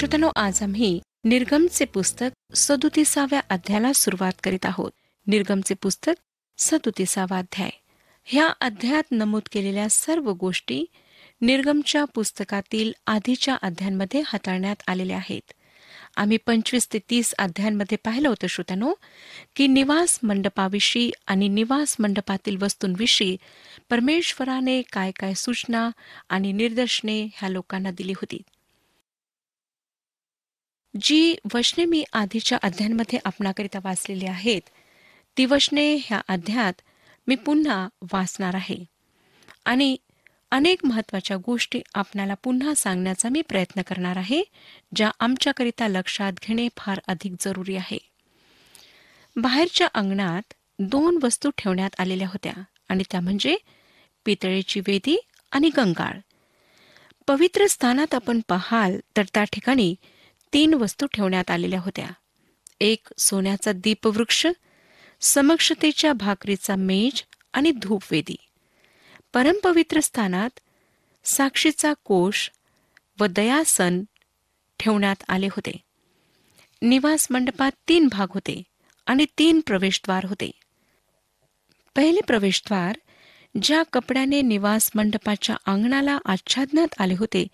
श्रोतनो आज आम्ही निर्गमचे पुस्तक सदुतीसाव्या अध्यायाला सुरुवात करीत आहोत निर्गमचे पुस्तक सदुतीसावा अध्याय ह्या अध्यायात नमूद केलेल्या सर्व गोष्टी निर्गमच्या पुस्तकातील आधीच्या अध्यायांमध्ये हाताळण्यात आलेल्या आहेत आम्ही पंचवीस ते तीस अध्यायांमध्ये पाहिलं होतं श्रोत्यानो की निवास मंडपाविषयी आणि निवास मंडपातील वस्तूंविषयी परमेश्वराने काय काय सूचना आणि निर्देशने ह्या लोकांना दिली होती जी वचने मी आधीच्या अध्यायांमध्ये आपणाकरिता वाचलेली आहेत ती वचने ह्या अध्यायात मी पुन्हा वाचणार आहे आणि अनेक महत्वाच्या गोष्टी आपणाला पुन्हा सांगण्याचा मी प्रयत्न करणार आहे ज्या आमच्याकरिता लक्षात घेणे फार अधिक जरुरी आहे बाहेरच्या अंगणात दोन वस्तू ठेवण्यात आलेल्या होत्या आणि त्या म्हणजे पितळेची वेदी आणि गंगाळ पवित्र स्थानात आपण पाहाल तर त्या ठिकाणी तीन वस्तू ठेवण्यात आलेल्या होत्या एक सोन्याचा दीपवृक्ष समक्षतेच्या भाकरीचा मेज आणि धूपवेदी परमपवित्र स्थानात साक्षीचा कोश व दयासन ठेवण्यात आले होते निवास मंडपात तीन भाग होते आणि तीन प्रवेशद्वार होते पहिले प्रवेशद्वार ज्या कपड्याने निवास मंडपाच्या अंगणाला आच्छादनात आले होते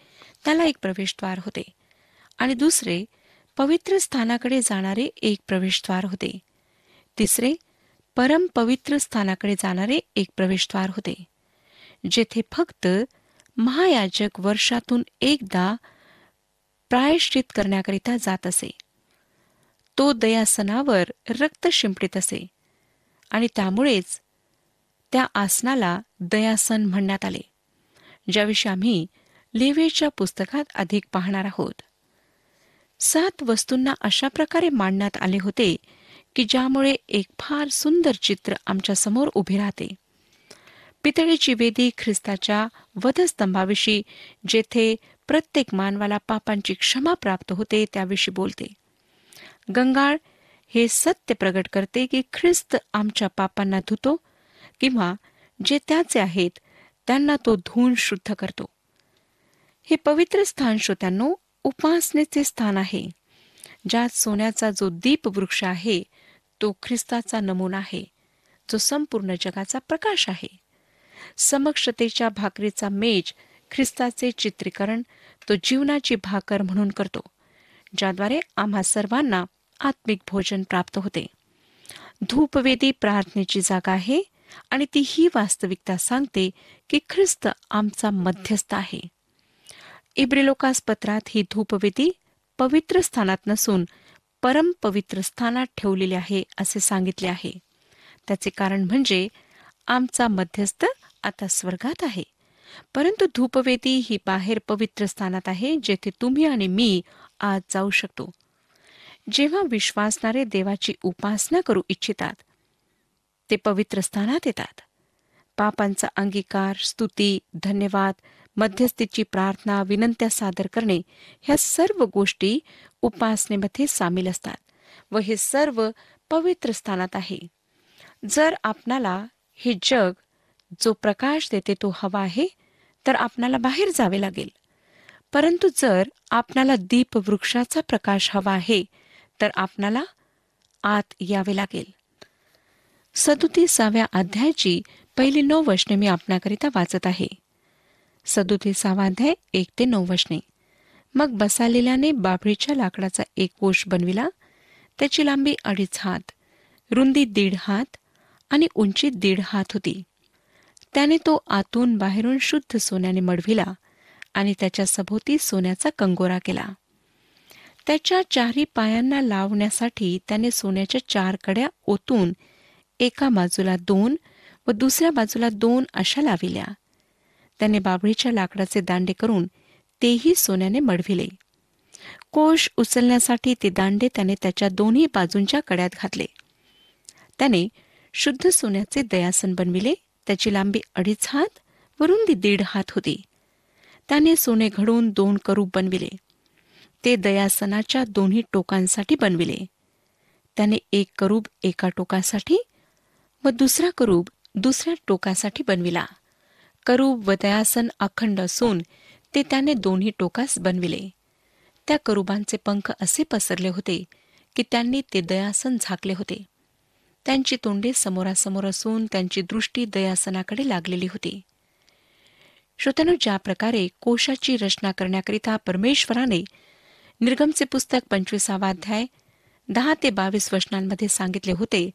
त्याला एक प्रवेशद्वार होते आणि दुसरे पवित्र स्थानाकडे जाणारे एक प्रवेशद्वार होते तिसरे परम पवित्र स्थानाकडे जाणारे एक प्रवेशद्वार होते जेथे फक्त महायाजक वर्षातून एकदा प्रायश्चित करण्याकरिता जात असे तो दयासनावर रक्त शिंपडीत असे आणि त्यामुळेच त्या आसनाला दयासन म्हणण्यात आले ज्याविषयी आम्ही लेवेच्या पुस्तकात अधिक पाहणार आहोत सात वस्तूंना अशा प्रकारे मांडण्यात आले होते की ज्यामुळे एक फार सुंदर चित्र आमच्या समोर उभे राहते पितळीची वेदी ख्रिस्ताच्या वधस्तंभाविषयी जेथे प्रत्येक मानवाला पापांची क्षमा प्राप्त होते त्याविषयी बोलते गंगाळ हे सत्य प्रगट करते की ख्रिस्त आमच्या पापांना धुतो किंवा जे त्याचे आहेत त्यांना तो धुवून शुद्ध करतो हे पवित्र स्थान श्रोत्यांनो उपासनेचे स्थान आहे ज्यात सोन्याचा जो दीप वृक्ष आहे तो ख्रिस्ताचा नमुना आहे जो संपूर्ण जगाचा प्रकाश आहे समक्षतेच्या भाकरीचा मेज ख्रिस्ताचे चित्रीकरण तो जीवनाची भाकर म्हणून करतो ज्याद्वारे आम्हा सर्वांना आत्मिक भोजन प्राप्त होते धूपवेदी प्रार्थनेची जागा आहे आणि ती ही वास्तविकता सांगते की ख्रिस्त आमचा मध्यस्थ आहे इब्रिलोकास पत्रात ही धूपवेदी पवित्र स्थानात नसून परम पवित्र स्थानात ठेवलेली आहे असे सांगितले आहे त्याचे कारण म्हणजे आमचा मध्यस्थ आता स्वर्गात आहे परंतु धूपवेदी ही बाहेर पवित्र स्थानात आहे जेथे तुम्ही आणि मी आज जाऊ शकतो जेव्हा विश्वासणारे देवाची उपासना करू इच्छितात ते पवित्र स्थानात येतात पापांचा अंगीकार स्तुती धन्यवाद मध्यस्थीची प्रार्थना विनंत्या सादर करणे ह्या सर्व गोष्टी उपासनेमध्ये सामील असतात व हे सर्व पवित्र स्थानात आहे जर आपणाला हे जग जो प्रकाश देते तो हवा आहे तर आपणाला बाहेर जावे लागेल परंतु जर आपणाला दीप वृक्षाचा प्रकाश हवा आहे तर आपणाला आत यावे लागेल सदुतीसाव्या अध्यायाची पहिली नऊ वशने मी आपणाकरिता वाचत आहे सदोतीसावाध्याय एक ते नऊ वशने मग बसालेल्याने बाभळीच्या लाकडाचा एक कोश बनविला त्याची लांबी अडीच हात रुंदी दीड हात आणि उंची दीड हात होती त्याने तो आतून बाहेरून शुद्ध सोन्याने मडविला आणि त्याच्या सभोवती सोन्याचा कंगोरा केला त्याच्या चारही पायांना लावण्यासाठी त्याने सोन्याच्या चार कड्या ओतून एका बाजूला दोन व दुसऱ्या बाजूला दोन अशा लाविल्या त्याने बाबळीच्या लाकडाचे दांडे करून तेही सोन्याने मडविले कोश उचलण्यासाठी ते दांडे त्याने त्याच्या दोन्ही बाजूंच्या कड्यात घातले त्याने शुद्ध सोन्याचे दयासन बनविले त्याची लांबी अडीच हात वरून ती दीड हात होती त्याने सोने घडवून दोन करूप बनविले ते दयासनाच्या दोन्ही टोकांसाठी बनविले त्याने एक करूब एका टोकासाठी व दुसरा करूब दुसऱ्या टोकासाठी बनविला करूब दयासन अखंड असून ते त्याने दोन्ही टोकास बनविले त्या करुबांचे पंख असे पसरले होते की त्यांनी ते दयासन झाकले होते त्यांची तोंडे समोरासमोर असून त्यांची दृष्टी दयासनाकडे लागलेली होती श्रोत्यानो ज्या प्रकारे कोशाची रचना करण्याकरिता परमेश्वराने निर्गमचे पुस्तक पंचवीसावा अध्याय दहा ते बावीस वचनांमध्ये सांगितले होते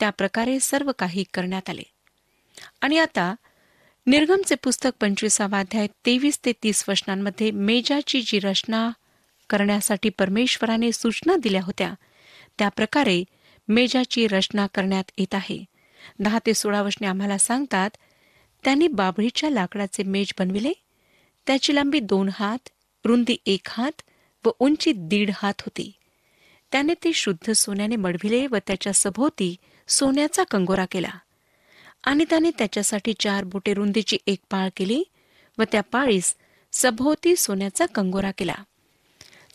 त्या प्रकारे सर्व काही करण्यात आले आणि आता निर्गमचे पुस्तक पंचवीसावा अध्याय तेवीस ते तीस वचनांमध्ये मेजाची जी रचना करण्यासाठी परमेश्वराने सूचना दिल्या होत्या त्याप्रकारे मेजाची रचना करण्यात येत आहे दहा ते सोळा वचने आम्हाला सांगतात त्यांनी बाबळीच्या लाकडाचे मेज बनविले त्याची लांबी दोन हात रुंदी एक हात व उंची दीड हात होती त्याने ते शुद्ध सोन्याने मडविले व त्याच्या सभोवती सोन्याचा कंगोरा केला आणि त्याने त्याच्यासाठी चार बोटे रुंदीची एक पाळ केली व त्या पाळीस सभोवती सोन्याचा कंगोरा केला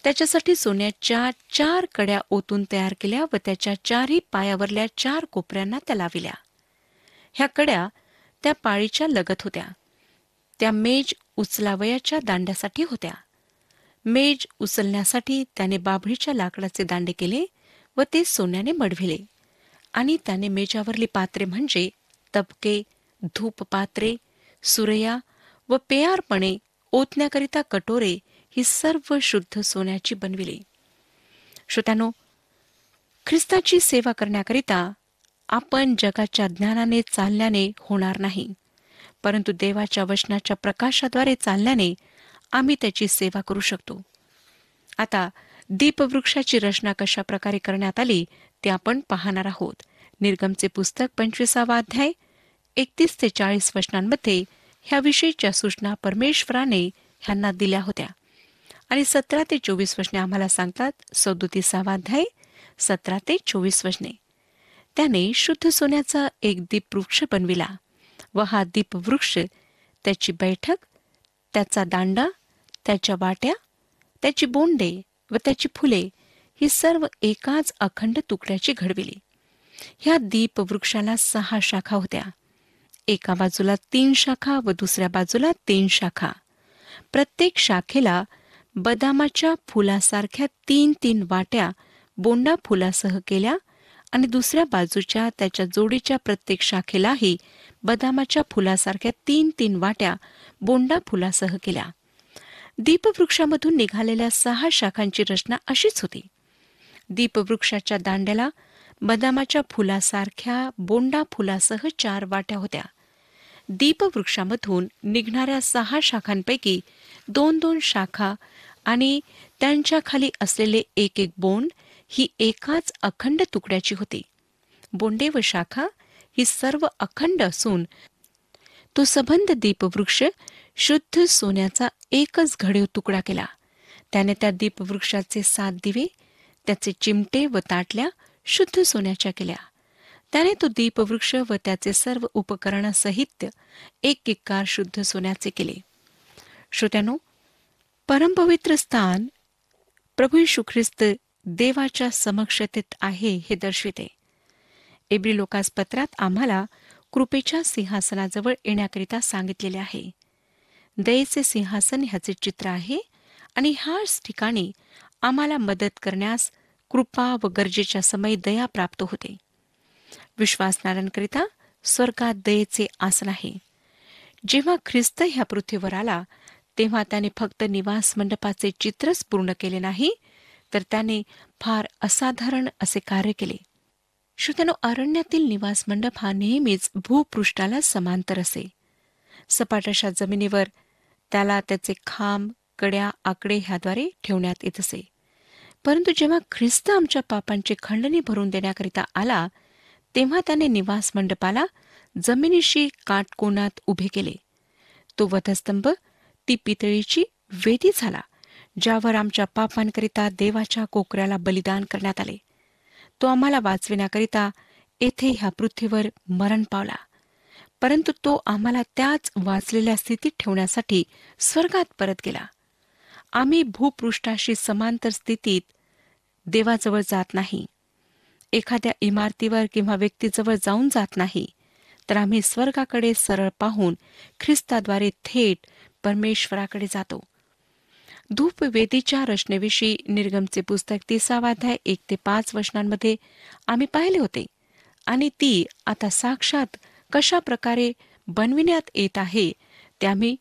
त्याच्यासाठी सोन्याच्या चार कड्या ओतून तयार केल्या व त्याच्या चारही पायावरल्या चार कोपऱ्यांना त्या लाविल्या ह्या कड्या त्या पाळीच्या लगत होत्या त्या मेज उचलावयाच्या दांड्यासाठी होत्या मेज उचलण्यासाठी त्याने बाभळीच्या लाकडाचे दांडे केले व ते सोन्याने मडविले आणि त्याने मेजावरली पात्रे म्हणजे तबके पात्रे सुरया व पेयारपणे ओतण्याकरिता कटोरे ही सर्व शुद्ध सोन्याची बनविली श्रोत्यानो ख्रिस्ताची सेवा करण्याकरिता आपण जगाच्या ज्ञानाने चालल्याने होणार नाही परंतु देवाच्या वचनाच्या प्रकाशाद्वारे चालल्याने आम्ही त्याची सेवा करू शकतो आता दीपवृक्षाची रचना कशा प्रकारे करण्यात आली ते आपण पाहणार आहोत निर्गमचे पुस्तक पंचवीसावा अध्याय एकतीस ते चाळीस वचनांमध्ये ह्याविषयीच्या सूचना परमेश्वराने ह्यांना दिल्या होत्या आणि सतरा ते चोवीस वचने आम्हाला सांगतात सदोतीसावा अध्याय सतरा ते चोवीस वचने त्याने शुद्ध सोन्याचा एक दीपवृक्ष बनविला व हा दीपवृक्ष त्याची बैठक त्याचा दांडा त्याच्या वाट्या त्याची बोंडे व त्याची फुले ही सर्व एकाच अखंड तुकड्याची घडविली ह्या दीपवृक्षाला सहा शाखा होत्या एका बाजूला तीन शाखा व दुसऱ्या बाजूला तीन शाखा प्रत्येक शाखेला बदामाच्या फुलासारख्या तीन तीन वाट्या बोंडा फुलासह केल्या आणि दुसऱ्या बाजूच्या त्याच्या जोडीच्या प्रत्येक शाखेलाही बदामाच्या फुलासारख्या तीन तीन वाट्या बोंडा फुलासह केल्या दीपवृक्षामधून निघालेल्या सहा शाखांची रचना अशीच होती दीपवृक्षाच्या दांड्याला बदामाच्या फुलासारख्या बोंडा फुलासह चार वाट्या होत्या दीपवृक्षामधून निघणाऱ्या सहा शाखांपैकी दोन दोन शाखा आणि त्यांच्या खाली असलेले एक एक बोंड ही एकाच अखंड तुकड्याची होती बोंडे व शाखा ही सर्व अखंड असून तो सबंध दीपवृक्ष शुद्ध सोन्याचा एकच घडीव तुकडा केला त्याने त्या दीपवृक्षाचे सात दिवे त्याचे चिमटे व ताटल्या शुद्ध सोन्याच्या केल्या त्याने तो दीपवृक्ष व त्याचे सर्व उपकरण साहित्य एक किक्कार शुद्ध सोन्याचे केले श्रोत्यानो परमपवित्र स्थान प्रभू यशू देवाच्या समक्षतेत आहे हे दर्शविते एब्री लोकास पत्रात आम्हाला कृपेच्या सिंहासनाजवळ येण्याकरिता सांगितलेले आहे दयेचे सिंहासन ह्याचे चित्र आहे आणि ह्याच ठिकाणी आम्हाला मदत करण्यास कृपा व गरजेच्या समय दया प्राप्त होते विश्वासनाऱ्यांकरिता स्वर्गात दयेचे आसन आहे जेव्हा ख्रिस्त ह्या पृथ्वीवर आला तेव्हा त्याने फक्त निवास मंडपाचे चित्रच पूर्ण केले नाही तर त्याने फार असाधारण असे कार्य केले श्रोत्यानो अरण्यातील निवास मंडप हा नेहमीच भूपृष्ठाला समांतर असे सपाट जमिनीवर त्याला त्याचे खांब कड्या आकडे ह्याद्वारे ठेवण्यात येत असे परंतु जेव्हा ख्रिस्त आमच्या पापांची खंडणी भरून देण्याकरिता आला तेव्हा त्याने निवास मंडपाला जमिनीशी काटकोणात उभे केले तो वधस्तंभ ती पितळीची वेदी झाला ज्यावर आमच्या पापांकरिता देवाच्या कोकऱ्याला बलिदान करण्यात आले तो आम्हाला वाचविण्याकरिता येथे ह्या पृथ्वीवर मरण पावला परंतु तो आम्हाला त्याच वाचलेल्या स्थितीत ठेवण्यासाठी स्वर्गात परत गेला आम्ही भूपृष्ठाशी समांतर स्थितीत देवाजवळ जात नाही एखाद्या इमारतीवर किंवा व्यक्तीजवळ जाऊन जात नाही तर आम्ही स्वर्गाकडे सरळ पाहून ख्रिस्ताद्वारे थेट परमेश्वराकडे जातो धूप वेदीच्या रचनेविषयी निर्गमचे पुस्तक तिसावाध्याय एक ते पाच वचनांमध्ये आम्ही पाहिले होते आणि ती आता साक्षात कशा प्रकारे बनविण्यात येत आहे ते आम्ही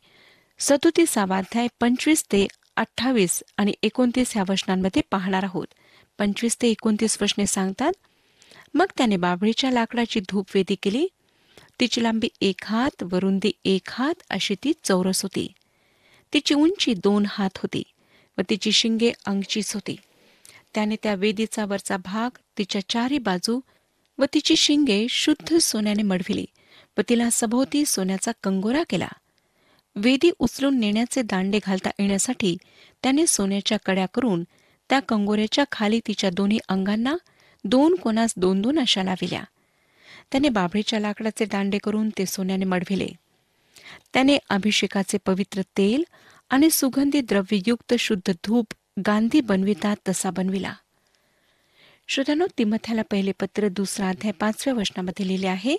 सदुतीसावाध्याय पंचवीस ते अठ्ठावीस आणि एकोणतीस ह्या वचनांमध्ये पाहणार आहोत पंचवीस ते एकोणतीस वचने सांगतात मग त्याने बाभळीच्या लाकडाची धूप वेदी केली तिची लांबी एक हात वरुंदी एक हात अशी ती चौरस होती तिची उंची दोन हात होती व तिची शिंगे अंगचीच होती त्याने त्या वेदीचा वरचा भाग तिच्या चारी बाजू व तिची शिंगे शुद्ध सोन्याने मडविली व तिला सभोवती सोन्याचा कंगोरा केला वेदी उचलून नेण्याचे दांडे घालता येण्यासाठी त्याने सोन्याच्या कड्या करून त्या कंगोऱ्याच्या खाली तिच्या दोन्ही अंगांना दोन कोणास दोन दोन अशा लाविल्या त्याने बाबळीच्या लाकडाचे दांडे करून ते सोन्याने मडविले त्याने अभिषेकाचे पवित्र तेल आणि सुगंधी द्रव्ययुक्त शुद्ध धूप गांधी बनवितात तसा बनविला श्रोत्यानो तिमथ्याला पहिले पत्र दुसरा अध्याय पाचव्या वचनामध्ये लिहिले आहे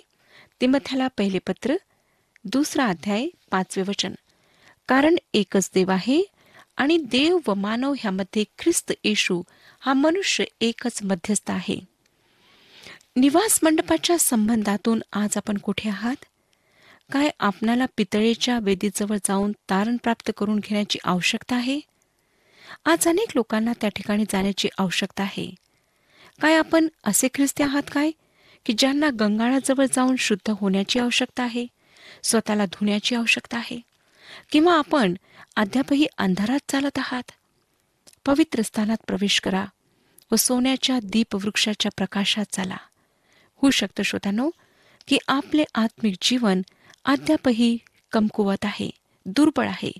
तिमथ्याला पहिले पत्र दुसरा अध्याय पाचवे वचन कारण एकच देव आहे आणि देव व मानव ह्यामध्ये ख्रिस्त येशू हा मनुष्य एकच मध्यस्थ आहे निवास मंडपाच्या संबंधातून आज आपण कुठे आहात काय आपणाला पितळेच्या वेदीजवळ जाऊन तारण प्राप्त करून घेण्याची आवश्यकता आहे आज अनेक लोकांना त्या ठिकाणी जाण्याची आवश्यकता आहे काय आपण असे ख्रिस्ती आहात काय की ज्यांना गंगाळाजवळ जाऊन शुद्ध होण्याची आवश्यकता आहे स्वतःला धुण्याची आवश्यकता आहे किंवा आपण अद्यापही अंधारात चालत आहात पवित्र स्थानात प्रवेश करा व सोन्याच्या दीपवृक्षाच्या प्रकाशात चाला होऊ शकतं श्रोतांनो की आपले आत्मिक जीवन अद्यापही कमकुवत आहे दुर्बळ आहे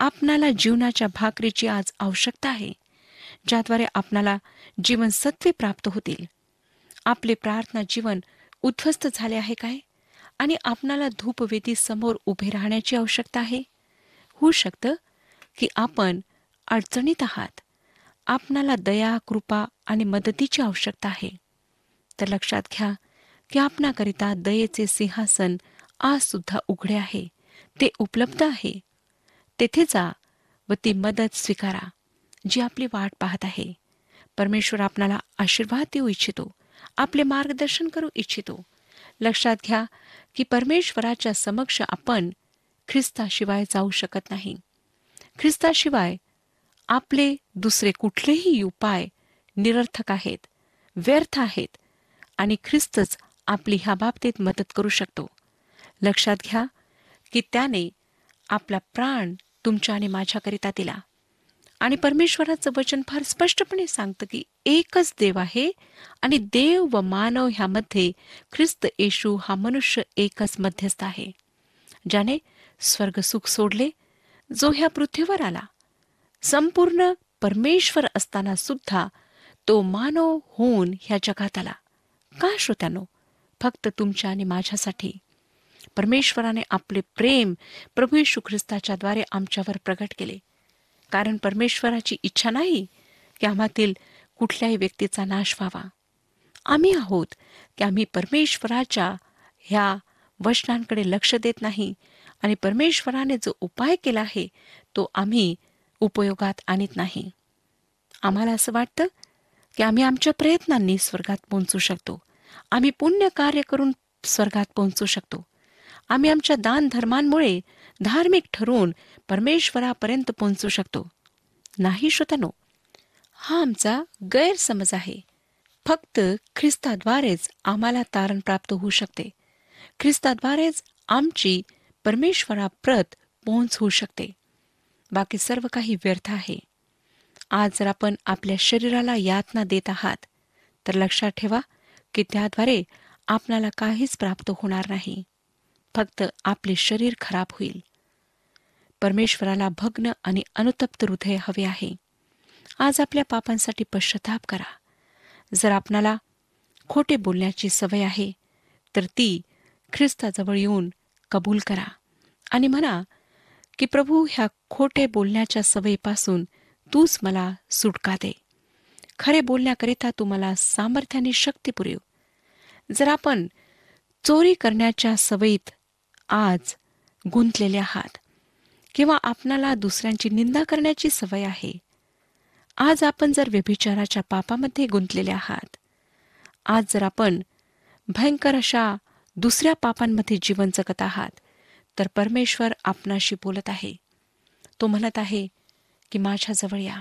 आपणाला जीवनाच्या भाकरीची आज आवश्यकता आहे ज्याद्वारे आपणाला जीवनसत्वे प्राप्त होतील आपले प्रार्थना जीवन उद्ध्वस्त झाले आहे काय आणि आपणाला धूपवेदी समोर उभे राहण्याची आवश्यकता आहे होऊ शकतं की आपण अडचणीत आहात आपणाला दया कृपा आणि मदतीची आवश्यकता आहे तर लक्षात घ्या की आपणाकरिता दयेचे सिंहासन आज सुद्धा उघडे आहे ते उपलब्ध आहे तेथे जा व ती मदत स्वीकारा जी आपली वाट पाहत आहे परमेश्वर आपणाला आशीर्वाद देऊ इच्छितो आपले मार्गदर्शन करू इच्छितो लक्षात घ्या की परमेश्वराच्या समक्ष आपण ख्रिस्ताशिवाय जाऊ शकत नाही ख्रिस्ताशिवाय आपले दुसरे कुठलेही उपाय निरर्थक आहेत व्यर्थ आहेत आणि ख्रिस्तच आपली ह्या बाबतीत मदत करू शकतो लक्षात घ्या की त्याने आपला प्राण तुमच्या आणि माझ्याकरिता दिला आणि परमेश्वराचं वचन फार स्पष्टपणे सांगतं की एकच देव आहे आणि देव व मानव ह्यामध्ये ख्रिस्त येशू हा मनुष्य एकच मध्यस्थ आहे ज्याने स्वर्ग सुख सोडले जो ह्या पृथ्वीवर आला संपूर्ण परमेश्वर असताना सुद्धा तो मानव होऊन ह्या जगात आला का श्रोत्यानो फक्त तुमच्या आणि माझ्यासाठी परमेश्वराने आपले प्रेम प्रभू येशू ख्रिस्ताच्या द्वारे आमच्यावर प्रकट केले कारण परमेश्वराची इच्छा नाही की आम्हातील कुठल्याही व्यक्तीचा नाश व्हावा आम्ही आहोत की आम्ही परमेश्वराच्या ह्या वचनांकडे लक्ष देत नाही आणि परमेश्वराने जो उपाय केला आहे तो आम्ही उपयोगात आणत नाही आम्हाला असं वाटतं की आम्ही आमच्या प्रयत्नांनी स्वर्गात पोहोचू शकतो आम्ही पुण्य कार्य करून स्वर्गात पोहोचू शकतो आम्ही आमच्या दान धर्मांमुळे धार्मिक ठरवून परमेश्वरापर्यंत पोहोचू शकतो नाही श्रोतनो हा आमचा गैरसमज आहे फक्त ख्रिस्ताद्वारेच आम्हाला तारण प्राप्त होऊ शकते ख्रिस्ताद्वारेच आमची परमेश्वराप्रत पोहोच होऊ शकते बाकी सर्व काही व्यर्थ आहे आज जर आपण आपल्या शरीराला यातना देत आहात तर लक्षात ठेवा की त्याद्वारे आपणाला काहीच प्राप्त होणार नाही फक्त आपले शरीर खराब होईल परमेश्वराला भग्न आणि अनुतप्त हृदय हवे आहे आज आपल्या पापांसाठी पश्चाताप करा जर आपणाला खोटे बोलण्याची सवय आहे तर ती ख्रिस्ताजवळ येऊन कबूल करा आणि म्हणा की प्रभू ह्या खोटे बोलण्याच्या सवयीपासून तूच मला सुटका दे खरे बोलण्याकरिता तू मला सामर्थ्याने शक्ती पुरेव जर आपण चोरी करण्याच्या सवयीत आज गुंतलेले आहात किंवा आपणाला दुसऱ्यांची निंदा करण्याची सवय आहे आज आपण जर व्यभिचाराच्या पापामध्ये गुंतलेले आहात आज जर आपण भयंकर अशा दुसऱ्या पापांमध्ये जीवन जगत आहात तर परमेश्वर आपणाशी बोलत आहे तो म्हणत आहे की माझ्याजवळ या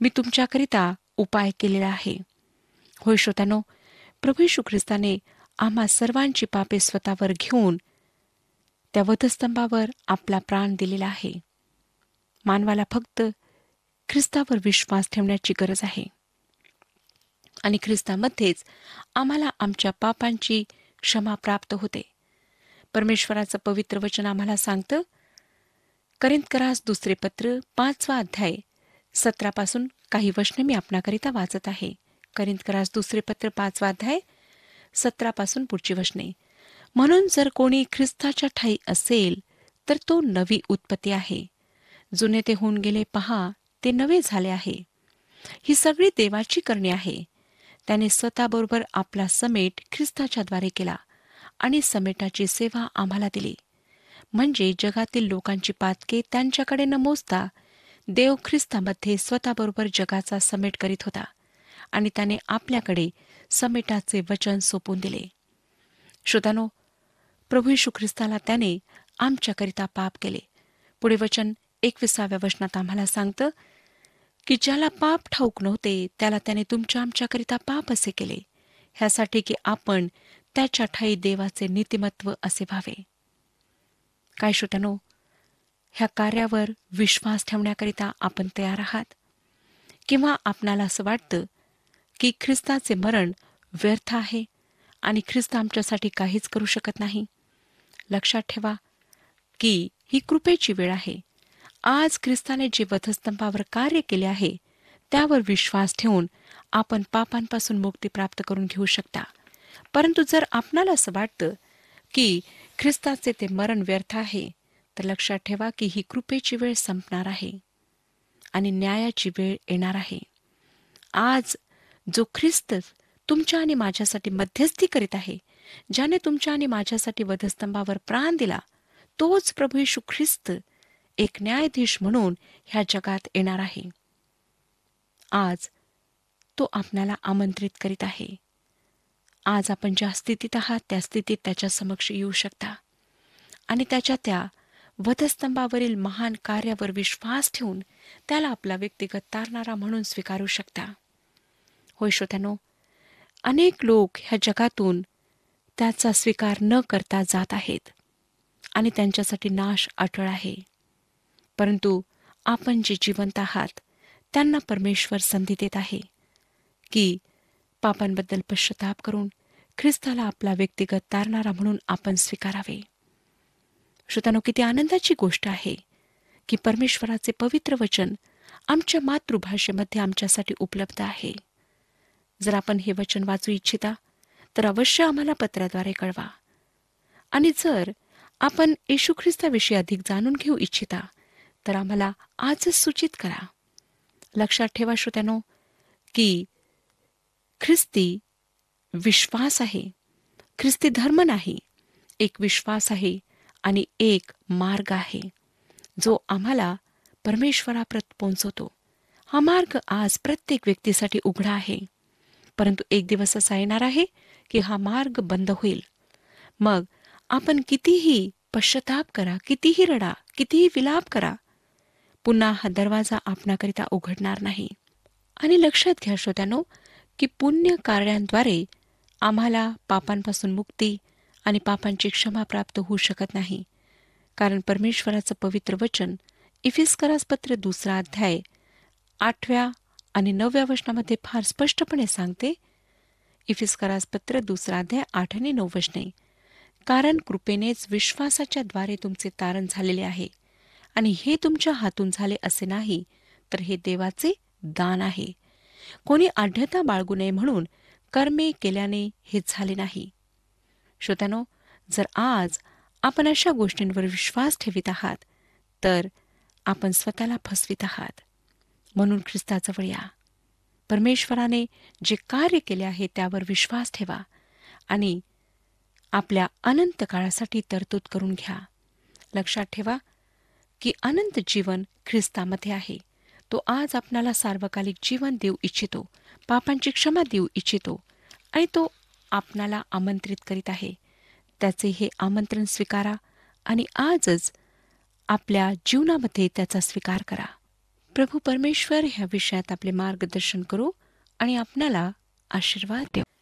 मी तुमच्याकरिता उपाय केलेला आहे होय श्रोत्यानो प्रभू यशू ख्रिस्ताने आम्हा सर्वांची पापे स्वतःवर घेऊन त्या वधस्तंभावर आपला प्राण दिलेला आहे मानवाला फक्त ख्रिस्तावर विश्वास ठेवण्याची गरज आहे आणि ख्रिस्तामध्येच आम्हाला आमच्या पापांची क्षमा प्राप्त होते परमेश्वराचं पवित्र वचन आम्हाला सांगतं करिंदकरास दुसरे पत्र पाचवा अध्याय सतरापासून काही वचन मी आपणाकरिता वाचत आहे करिंदकरास दुसरे पत्र पाचवा अध्याय सतरापासून पुढची वचने म्हणून जर कोणी ख्रिस्ताच्या ठाई असेल तर तो नवी उत्पत्ती आहे जुने ते होऊन गेले पहा ते नवे झाले आहे ही सगळी देवाची करणे आहे त्याने स्वतःबरोबर आपला समेट ख्रिस्ताच्याद्वारे केला आणि समेटाची सेवा आम्हाला दिली म्हणजे जगातील लोकांची पातके त्यांच्याकडे न मोजता देव ख्रिस्तामध्ये स्वतःबरोबर जगाचा समेट करीत होता आणि त्याने आपल्याकडे समेटाचे वचन सोपून दिले श्रोतानो प्रभू यशू ख्रिस्ताला त्याने आमच्याकरिता पाप केले पुढे वचन एकविसाव्या वचनात आम्हाला सांगतं की ज्याला पाप ठाऊक नव्हते त्याला त्याने तुमच्या आमच्याकरिता पाप असे केले ह्यासाठी की आपण त्याच्या ठाई देवाचे नीतिमत्व असे व्हावे काय श्रोत्यानो ह्या कार्यावर विश्वास ठेवण्याकरिता आपण तयार आहात किंवा आपणाला असं वाटतं की ख्रिस्ताचे मरण व्यर्थ आहे आणि ख्रिस्त आमच्यासाठी काहीच करू शकत नाही लक्षात ठेवा की ही कृपेची वेळ आहे आज ख्रिस्ताने जे वधस्तंभावर कार्य केले आहे त्यावर विश्वास ठेवून आपण पापांपासून मुक्ती प्राप्त करून घेऊ शकता परंतु जर आपणाला असं वाटतं की ख्रिस्ताचे ते मरण व्यर्थ आहे तर लक्षात ठेवा की ही कृपेची वेळ संपणार आहे आणि न्यायाची वेळ येणार आहे आज जो ख्रिस्त तुमच्या आणि माझ्यासाठी मध्यस्थी करीत आहे ज्याने तुमच्या आणि माझ्यासाठी वधस्तंभावर प्राण दिला तोच प्रभू येशू ख्रिस्त एक न्यायाधीश म्हणून ह्या जगात येणार आहे आज तो आपणाला आमंत्रित करीत आहे आज आपण ज्या स्थितीत आहात त्या स्थितीत त्याच्या समक्ष येऊ शकता आणि त्याच्या त्या वधस्तंभावरील महान कार्यावर विश्वास ठेवून त्याला आपला व्यक्तिगत तारणारा म्हणून स्वीकारू शकता होय श्रोत्यानो अनेक लोक ह्या जगातून त्याचा स्वीकार न करता जात आहेत आणि त्यांच्यासाठी नाश अटळ आहे परंतु आपण जे जिवंत आहात त्यांना परमेश्वर संधी देत आहे की पापांबद्दल पश्चाताप करून ख्रिस्ताला आपला व्यक्तिगत तारणारा म्हणून आपण स्वीकारावे श्रोतानो किती आनंदाची गोष्ट आहे की परमेश्वराचे पवित्र वचन आमच्या मातृभाषेमध्ये आमच्यासाठी उपलब्ध आहे जर आपण हे वचन वाचू इच्छिता तर अवश्य आम्हाला पत्राद्वारे कळवा आणि जर आपण येशू ख्रिस्ताविषयी अधिक जाणून घेऊ इच्छिता तर आम्हाला आजच सूचित करा लक्षात ठेवा श्रोत्यानो की ख्रिस्ती विश्वास आहे ख्रिस्ती धर्म नाही एक विश्वास आहे आणि एक मार्ग आहे जो आम्हाला परमेश्वराप्रत पोहोचवतो हा मार्ग आज प्रत्येक व्यक्तीसाठी उघडा आहे परंतु एक दिवस असा येणार आहे की हा मार्ग बंद होईल मग आपण कितीही पश्चाताप करा कितीही रडा कितीही विलाप करा पुन्हा हा दरवाजा आपणाकरिता उघडणार नाही आणि लक्षात घ्या श्रोत्यानो की पुण्य कार्यांद्वारे आम्हाला पापांपासून मुक्ती आणि पापांची क्षमा प्राप्त होऊ शकत नाही कारण परमेश्वराचं पवित्र वचन इफिस्करासपत्र दुसरा अध्याय आठव्या आणि नवव्या वचनामध्ये फार स्पष्टपणे सांगते इफिस्करासपत्र दुसरा अध्याय आठ आणि नऊ वचने कारण कृपेनेच विश्वासाच्या द्वारे तुमचे तारण झालेले आहे आणि हे तुमच्या हातून झाले असे नाही तर हे देवाचे दान आहे कोणी आढ्यता बाळगू नये म्हणून कर्मे केल्याने हे झाले नाही श्रोत्यानो जर आज आपण अशा गोष्टींवर विश्वास ठेवित आहात तर आपण स्वतःला फसवित आहात म्हणून ख्रिस्ताजवळ या परमेश्वराने जे कार्य केले आहे त्यावर विश्वास ठेवा आणि आपल्या अनंत काळासाठी तरतूद करून घ्या लक्षात ठेवा की अनंत जीवन ख्रिस्तामध्ये आहे तो आज आपणाला सार्वकालिक जीवन देऊ इच्छितो पापांची क्षमा देऊ इच्छितो आणि तो आपणाला आमंत्रित करीत आहे त्याचे हे आमंत्रण स्वीकारा आणि आजच आपल्या जीवनामध्ये त्याचा स्वीकार करा प्रभू परमेश्वर ह्या विषयात आपले मार्गदर्शन करू आणि आपणाला आशीर्वाद देऊ